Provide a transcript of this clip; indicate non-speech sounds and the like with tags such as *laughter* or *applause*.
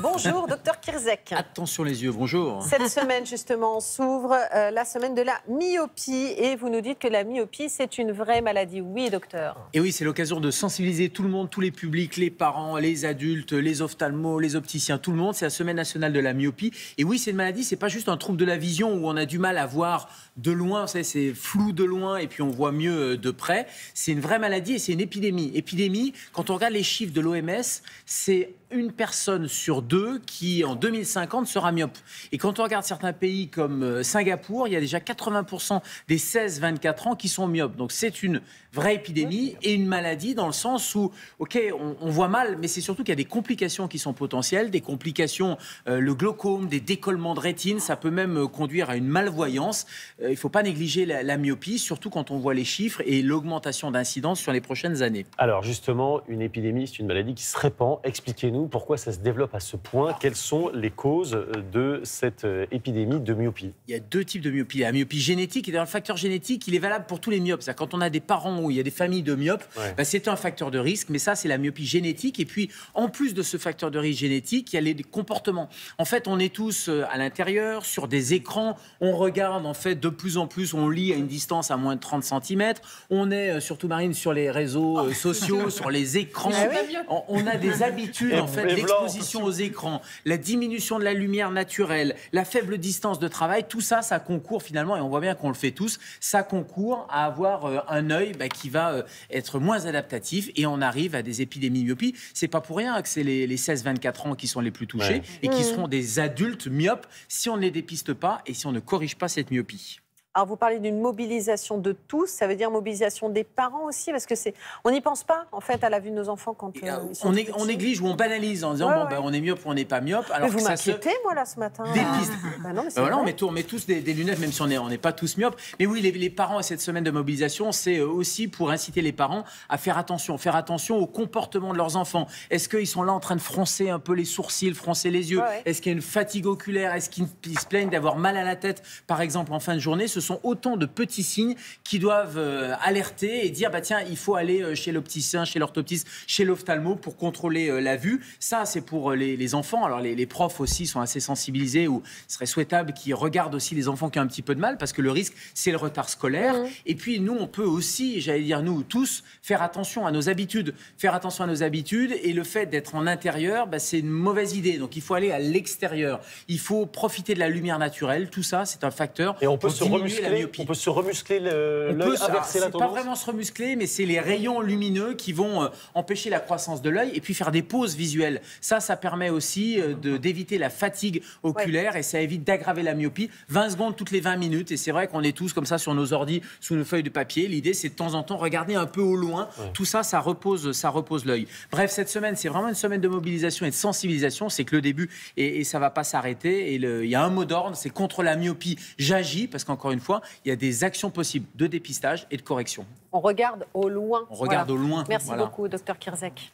Bonjour, docteur Kirzek. Attention les yeux, bonjour. Cette semaine, justement, s'ouvre euh, la semaine de la myopie et vous nous dites que la myopie, c'est une vraie maladie. Oui, docteur. Et oui, c'est l'occasion de sensibiliser tout le monde, tous les publics, les parents, les adultes, les ophtalmos, les opticiens, tout le monde. C'est la semaine nationale de la myopie. Et oui, c'est une maladie, c'est pas juste un trouble de la vision où on a du mal à voir de loin, c'est flou de loin et puis on voit mieux euh, de près. C'est une vraie maladie et c'est une épidémie. Épidémie, quand on regarde les chiffres de l'OMS, c'est une personne sur sur deux qui, en 2050, sera myope. Et quand on regarde certains pays comme euh, Singapour, il y a déjà 80% des 16-24 ans qui sont myopes. Donc c'est une vraie épidémie et une maladie dans le sens où, OK, on, voit mal, mais c'est surtout qu'il y a des complications qui sont potentielles, des complications, euh, le glaucome, des décollements de rétine, ça peut même euh, conduire à une malvoyance. il ne faut pas négliger la, la myopie, surtout quand on voit les chiffres et l'augmentation d'incidence sur les prochaines années. Alors justement, une épidémie, c'est une maladie qui se répand. Expliquez-nous pourquoi ça se développe à ce point. Quelles sont les causes de cette euh, épidémie de myopie Il y a deux types de myopie. Il y a la myopie génétique, et dans le facteur génétique, il est valable pour tous les myopes. Quand on a des parents ou il y a des familles de myopes, bah, c'est un facteur de risque, mais ça, c'est la myopie génétique. Et puis, en plus de ce facteur de risque génétique, il y a les comportements. En fait, on est tous euh, à l'intérieur, sur des écrans, on regarde, en fait, de plus en plus, on lit à une distance à moins de 30 cm, on est, euh, surtout Marine, sur les réseaux sociaux, *laughs* sur les écrans. Ah on, a des habitudes, en fait, d'exposition aux écrans, la diminution de la lumière naturelle, la faible distance de travail, tout ça, ça concourt finalement, et on voit bien qu'on le fait tous, ça concourt à avoir euh, un œil bah, qui va euh, être moins adaptatif et on arrive à des épidémies myopie. C'est pas pour rien que c'est les, 16-24 ans qui sont les plus touchés et qui seront des adultes myopes si on ne les dépiste pas et si on ne corrige pas cette myopie. Alors vous parlez d'une mobilisation de tous, ça veut dire mobilisation des parents aussi, parce que c'est, on n'y pense pas en fait à la vue de nos enfants quand euh, euh, ils sont on, néglige ou on banalise en disant bon Ben, on est myope ou on n'est pas myope. mais vous m'inquiétez moi là ce matin. Ah, bah non, mais ben voilà, on, met tous des, lunettes même si on n'est on pas tous myopes. Mais oui, les, parents à cette semaine de mobilisation, c'est euh, aussi pour inciter les parents à faire attention, faire attention au comportement de leurs enfants. Est-ce qu'ils sont là en train de froncer un peu les sourcils, froncer les yeux Est-ce qu'il y a une fatigue oculaire Est-ce qu'ils se plaignent d'avoir mal à la tête, par exemple en fin de journée sont autant de petits signes qui doivent euh, alerter et dire bah tiens, il faut aller euh, chez l'opticien, chez l'orthoptiste, chez l'ophtalmo pour contrôler euh, la vue. Ça, c'est pour les, enfants. Alors les, profs aussi sont assez sensibilisés ou serait souhaitable qu'ils regardent aussi les enfants qui ont un petit peu de mal parce que le risque, c'est le retard scolaire. Mmh. Et puis nous, on peut aussi, j'allais dire nous tous, faire attention à nos habitudes, faire attention à nos habitudes et le fait d'être en intérieur, bah, c'est une mauvaise idée. Donc il faut aller à l'extérieur. Il faut profiter de la lumière naturelle. Tout ça, c'est un facteur. Et on peut se remuer la myopie. On peut se remuscler l'œil, inverser la tendance. Pas vraiment se remuscler, mais c'est les rayons lumineux qui vont euh, empêcher la croissance de l'œil et puis faire des pauses visuelles. Ça, ça permet aussi euh, d'éviter la fatigue oculaire et ça évite d'aggraver la myopie. 20 secondes toutes les 20 minutes. Et c'est vrai qu'on est tous comme ça sur nos ordi, sous nos feuilles de papier. L'idée, c'est de temps en temps regarder un peu au loin. Tout ça, ça repose, ça repose l'œil. Bref, cette semaine, c'est vraiment une semaine de mobilisation et de sensibilisation. C'est que le début et, et ça va pas s'arrêter. Et il y a un mot d'ordre, c'est contre la myopie. J'agis parce qu'encore une fois, il y a des actions possibles de dépistage et de correction. On regarde au loin. On regarde au loin. Merci beaucoup, docteur Kirzek.